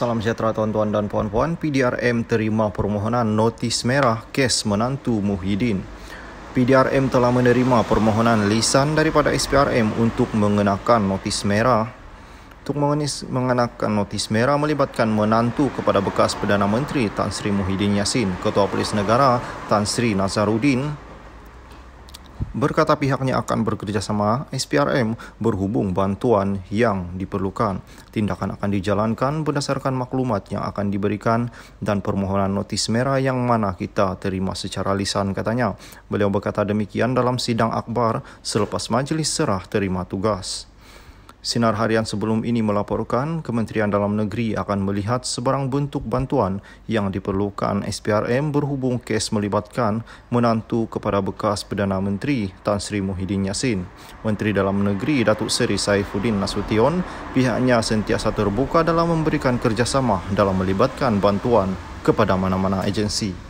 Salam sejahtera tuan-tuan dan puan-puan. PDRM terima permohonan notis merah kes menantu Muhyiddin. PDRM telah menerima permohonan lisan daripada SPRM untuk mengenakan notis merah. Untuk mengenakan notis merah melibatkan menantu kepada bekas Perdana Menteri Tan Sri Muhyiddin Yassin, Ketua Polis Negara Tan Sri Nazaruddin berkata pihaknya akan bekerja sama SPRM berhubung bantuan yang diperlukan. Tindakan akan dijalankan berdasarkan maklumat yang akan diberikan dan permohonan notis merah yang mana kita terima secara lisan katanya. Beliau berkata demikian dalam sidang akbar selepas majelis serah terima tugas. Sinar harian sebelum ini melaporkan Kementerian Dalam Negeri akan melihat sebarang bentuk bantuan yang diperlukan SPRM berhubung kes melibatkan menantu kepada bekas Perdana Menteri Tan Sri Muhyiddin Yassin. Menteri Dalam Negeri Datuk Seri Saifuddin Nasution pihaknya sentiasa terbuka dalam memberikan kerjasama dalam melibatkan bantuan kepada mana-mana agensi.